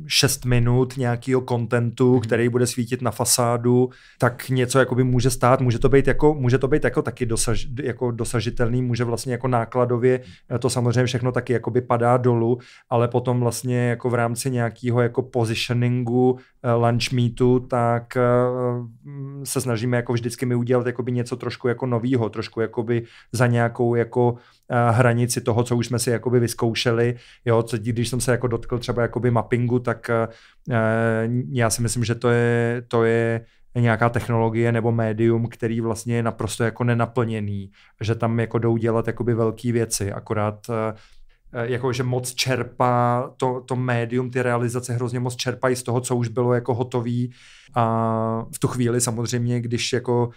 Speaker 2: 6 minut nějakého kontentu, mhm. který bude svítit na fasádu, tak něco jakoby může stát, může to být jako, může to být jako taky dosaž, jako dosažitelný, může vlastně jako nákladově, eh, to samozřejmě všechno taky jakoby padá dolů, ale potom vlastně jako v rámci nějakého jako positioningu eh, lunch meetu, tak eh, mm, se snažíme jako vždycky mi udělat jakoby něco trošku jako novýho, trošku jakoby za nějakou jako Eh, hranici toho, co už jsme si jakoby vyzkoušeli. Jo, co, když jsem se jako dotkl třeba jakoby mappingu, tak eh, já si myslím, že to je, to je nějaká technologie nebo médium, který vlastně je naprosto jako nenaplněný, že tam jako jdou dělat jakoby velké věci, akorát eh, Eh, jako že moc čerpá to, to médium, ty realizace hrozně moc čerpají z toho, co už bylo jako hotový a v tu chvíli samozřejmě, když jako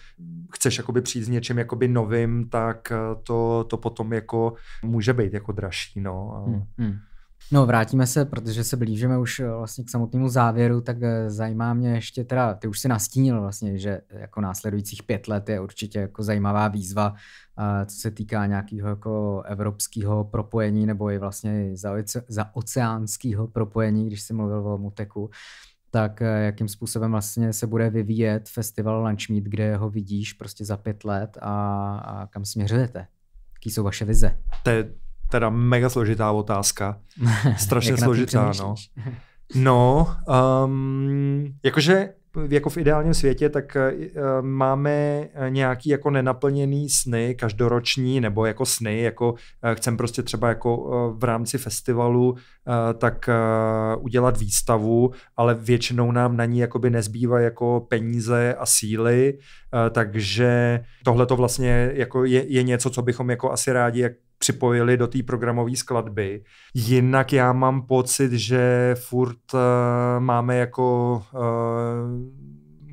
Speaker 2: chceš jakoby přijít s něčím jakoby novým, tak eh, to, to potom jako může být jako dražší, no. Hmm, hmm.
Speaker 1: No, vrátíme se, protože se blížíme už eh, vlastně k samotnému závěru, tak eh, zajímá mě ještě teda, ty už si nastínil vlastně, že eh, jako následujících pět let je určitě jako zajímavá výzva, co se týká nějakého jako evropského propojení nebo i vlastně za, za oceánského propojení, když jsi mluvil o Muteku tak jakým způsobem vlastně se bude vyvíjet festival Lunch Meet, kde ho vidíš prostě za pět let a, a kam směřujete? Jaký jsou vaše vize?
Speaker 2: To je teda mega složitá otázka. Strašně složitá, no. No, um, jakože jako v ideálním světě, tak uh, máme eh, nějaký jako nenaplněný sny každoroční, nebo jako sny, jako uh, chcem prostě třeba jako uh, v rámci festivalu tak udělat výstavu, ale většinou nám na ní jakoby nezbývá jako peníze a síly, takže tohle to vlastně jako je, je něco, co bychom jako asi rádi připojili do té programové skladby. Jinak já mám pocit, že furt uh, máme jako uh,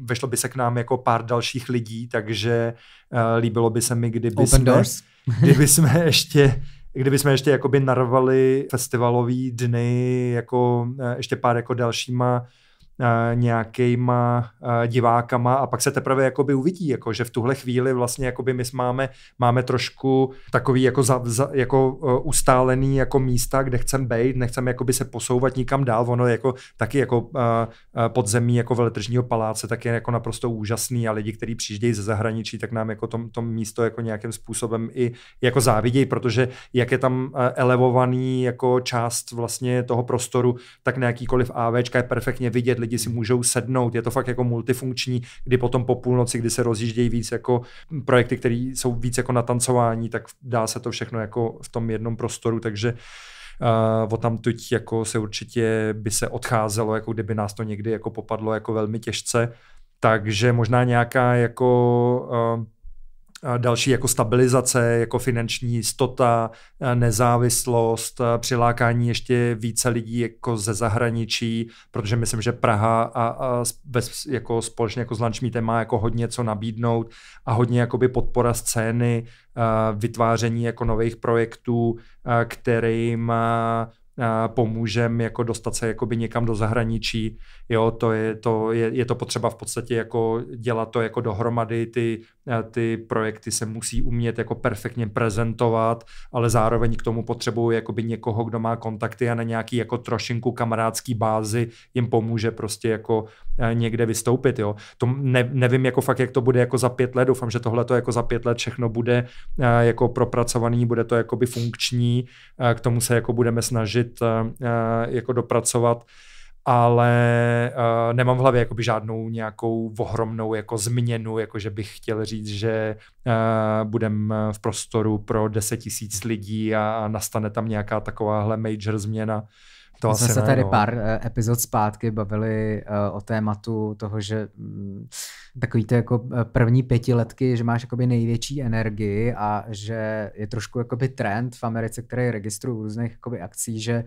Speaker 2: vešlo by se k nám jako pár dalších lidí, takže uh, líbilo by se mi, kdyby Open jsme, doors. kdyby jsme ještě kdyby jsme ještě jakoby narvali festivalový dny jako uh, ještě pár jako dalšíma Eh, nějakýma eh, divákama a pak se teprve jakoby uvidí, jako, že v tuhle chvíli vlastně jakoby my máme, máme trošku takový jako, za, za, jako eh, ustálený jako místa, kde chcem být, nechcem jakoby se posouvat nikam dál, ono jako taky jako uh, podzemí jako veletržního paláce, tak je jako naprosto úžasný a lidi, kteří přijíždějí ze zahraničí, tak nám jako tom, tom místo jako nějakým způsobem i jako závidějí, protože jak je tam elevovaný jako část vlastně toho prostoru, tak na jakýkoliv AVčka je perfektně vidět lidi si můžou sednout, je to fakt jako multifunkční, kdy potom po půlnoci, kdy se rozjíždějí víc jako projekty, které jsou víc jako na tancování, tak dá se to všechno jako v tom jednom prostoru, takže uh, o tamtuť jako se určitě by se odcházelo, jako kdyby nás to někdy jako popadlo jako velmi těžce, takže možná nějaká jako uh, další jako stabilizace, jako finanční jistota, eh, nezávislost, eh, přilákání ještě více lidí jako ze zahraničí, protože myslím, že Praha a, a bez, jako společně jako s Lunchmeetem má jako hodně co nabídnout a hodně jakoby podpora scény, eh, vytváření jako nových projektů, kterým pomůžem jako dostat se jakoby někam do zahraničí. Jo, to je, to je, je, to potřeba v podstatě jako dělat to jako dohromady, ty, ty projekty se musí umět jako perfektně prezentovat, ale zároveň k tomu potřebuju jakoby někoho, kdo má kontakty a na nějaký jako trošinku kamarádský bázi jim pomůže prostě jako Eh, někde vystoupit. Jo. To ne, nevím, jako fakt, jak to bude jako za pět let. Doufám, že tohle to jako za pět let všechno bude eh, jako propracovaný, bude to jakoby funkční, eh, k tomu se jako budeme snažit jako dopracovat ale uh, nemám v hlavě jakoby žádnou nějakou ohromnou jako změnu, jako že bych chtěl říct, že uh, budem v prostoru pro 10 tisíc lidí a, a nastane tam nějaká takováhle major změna. To jsme se tady no. pár
Speaker 1: eh, epizod zpátky bavili eh, o tématu toho, že mm, takový to jako eh, první pětiletky, že máš jakoby největší energii a že je trošku jakoby trend v Americe, který registruje různých jakoby akcí, že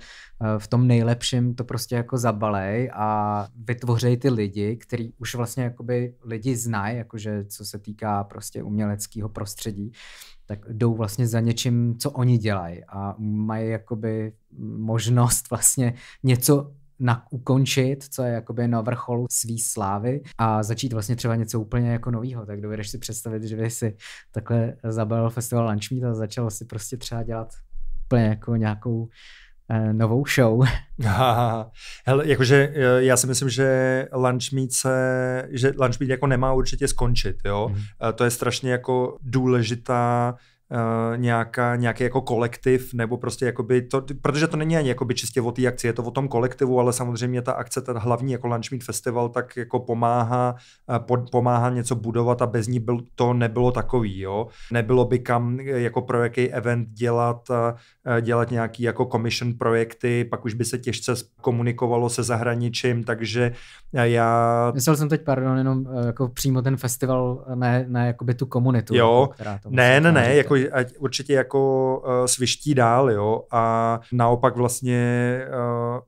Speaker 1: v tom nejlepším to prostě jako zabalej a vytvořej ty lidi, který už vlastně jakoby lidi znají, jakože co se týká prostě uměleckého prostředí, tak jdou vlastně za něčím, co oni dělají a mají jakoby možnost vlastně něco na, ukončit, co je jakoby na vrcholu svý slávy a začít vlastně třeba něco úplně jako novýho. Tak dovedeš si představit, že by si takhle zabalil festival Lunch Meet a začal si prostě třeba dělat úplně jako nějakou Eh, novou show.
Speaker 2: hele, jakože eh, já si myslím, že Lunch Meet se, že Lunch Meet jako nemá určitě skončit, jo. Mm. To je strašně jako důležitá Eh, nějaká, nějaký jako kolektiv, nebo prostě jakoby to, protože to není ani jakoby čistě o té akci, je to o tom kolektivu, ale samozřejmě ta akce, ten hlavní jako Lunch Meet Festival, tak jako pomáhá, eh, pod, pomáhá něco budovat a bez ní byl, to nebylo takový, jo. Nebylo by kam eh, jako pro jaký event dělat, dělat nějaký jako commission projekty, pak už by se těžce komunikovalo se zahraničím, takže já... Myslel
Speaker 1: jsem teď, pardon, jenom eh, jako přímo ten festival, eh, ne, ne jakoby tu komunitu. Jo, jako, která to ne, vlastně ne, ne, jako,
Speaker 2: ať určitě jako uh, sviští dál, jo, a naopak vlastně uh,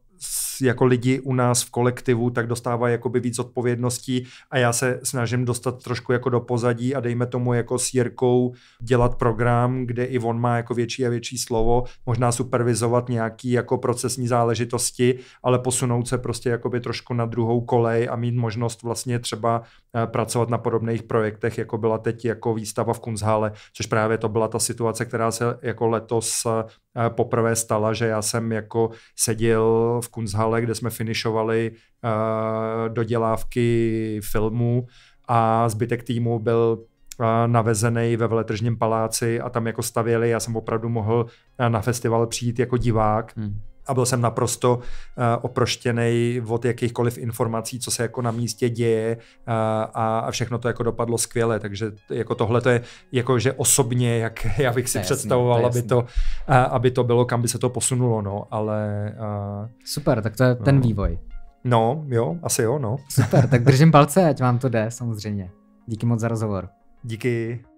Speaker 2: jako lidi u nás v kolektivu, tak dostávají jakoby víc odpovědností a já se snažím dostat trošku jako do pozadí a dejme tomu jako s Jirkou dělat program, kde i on má jako větší a větší slovo, možná supervizovat nějaký jako procesní záležitosti, ale posunout se prostě jakoby trošku na druhou kolej a mít možnost vlastně třeba eh, pracovat na podobných projektech, jako byla teď jako výstava v Kunzhále, což právě to byla ta situace, která se jako letos eh, poprvé stala, že já jsem jako seděl v Kunzhále finále, kde jsme finišovali uh, dodělávky filmů a zbytek týmu byl eh, navezený ve veletržním paláci a tam jako stavěli, já jsem opravdu mohl eh, na festival přijít jako divák, hmm a byl jsem naprosto uh, eh, oproštěný od jakýchkoliv informací, co se jako na místě děje uh, a, a všechno to jako dopadlo skvěle, takže jako tohle to je jako, že osobně, jak já bych si to představoval, jasný, to aby, to, uh, aby to bylo, kam by se to posunulo, no, ale... Uh, Super, tak to je no. ten vývoj. No, jo, asi jo, no. Super, tak držím
Speaker 1: palce, ať vám to jde, samozřejmě. Díky moc za rozhovor.
Speaker 2: Díky.